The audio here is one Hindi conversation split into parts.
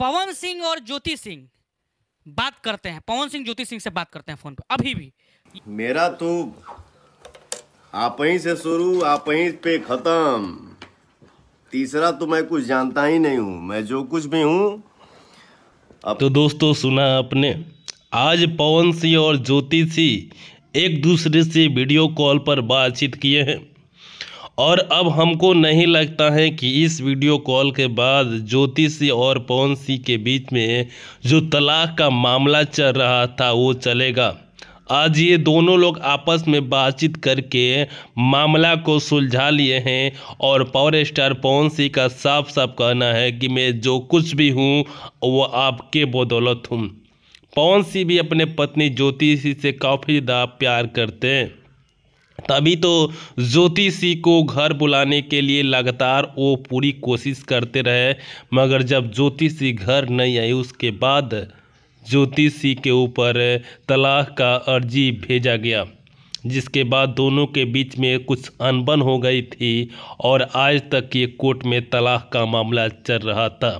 पवन सिंह और ज्योति सिंह बात करते हैं पवन सिंह ज्योति सिंह से बात करते हैं फोन पे अभी भी मेरा तो आप ही से शुरू आप ही पे खत्म तीसरा तो मैं कुछ जानता ही नहीं हूं मैं जो कुछ भी हूँ अब... तो दोस्तों सुना आपने आज पवन सिंह और ज्योति सिंह एक दूसरे से वीडियो कॉल पर बातचीत किए हैं और अब हमको नहीं लगता है कि इस वीडियो कॉल के बाद ज्योतिषी और पवन सिंह के बीच में जो तलाक का मामला चल रहा था वो चलेगा आज ये दोनों लोग आपस में बातचीत करके मामला को सुलझा लिए हैं और पावर स्टार पवन सिंह का साफ साफ कहना है कि मैं जो कुछ भी हूँ वो आपके बदौलत हूँ पवन सिंह भी अपने पत्नी ज्योतिषी से काफ़ी ज़्यादा प्यार करते हैं तभी तो ज्योतिषी को घर बुलाने के लिए लगातार वो पूरी कोशिश करते रहे मगर जब ज्योतिषी घर नहीं आई उसके बाद ज्योतिषी के ऊपर तलाक का अर्जी भेजा गया जिसके बाद दोनों के बीच में कुछ अनबन हो गई थी और आज तक ये कोर्ट में तलाक का मामला चल रहा था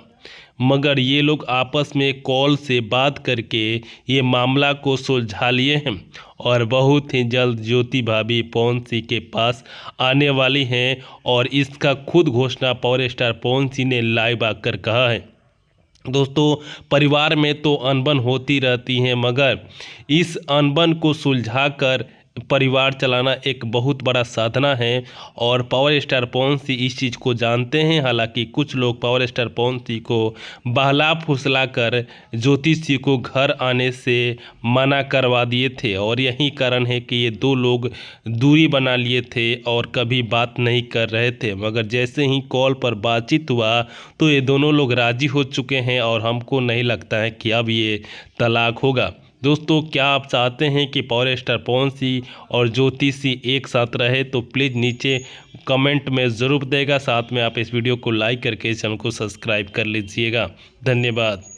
मगर ये लोग आपस में कॉल से बात करके ये मामला को सुलझा लिए हैं और बहुत ही जल्द ज्योति भाभी पौनसी के पास आने वाली हैं और इसका खुद घोषणा पावर स्टार पवन सिंह ने लाइव आकर कहा है दोस्तों परिवार में तो अनबन होती रहती है मगर इस अनबन को सुलझाकर परिवार चलाना एक बहुत बड़ा साधना है और पावर स्टार पौंसी इस चीज़ को जानते हैं हालांकि कुछ लोग पावर स्टार पौंसी को बहला फुसला कर ज्योतिष जी को घर आने से मना करवा दिए थे और यही कारण है कि ये दो लोग दूरी बना लिए थे और कभी बात नहीं कर रहे थे मगर जैसे ही कॉल पर बातचीत हुआ तो ये दोनों लोग राज़ी हो चुके हैं और हमको नहीं लगता है कि अब ये तलाक होगा दोस्तों क्या आप चाहते हैं कि पावर स्टार पवन सिंह और ज्योति सिंह एक साथ रहे तो प्लीज़ नीचे कमेंट में ज़रूर देगा साथ में आप इस वीडियो को लाइक करके चैनल को सब्सक्राइब कर लीजिएगा धन्यवाद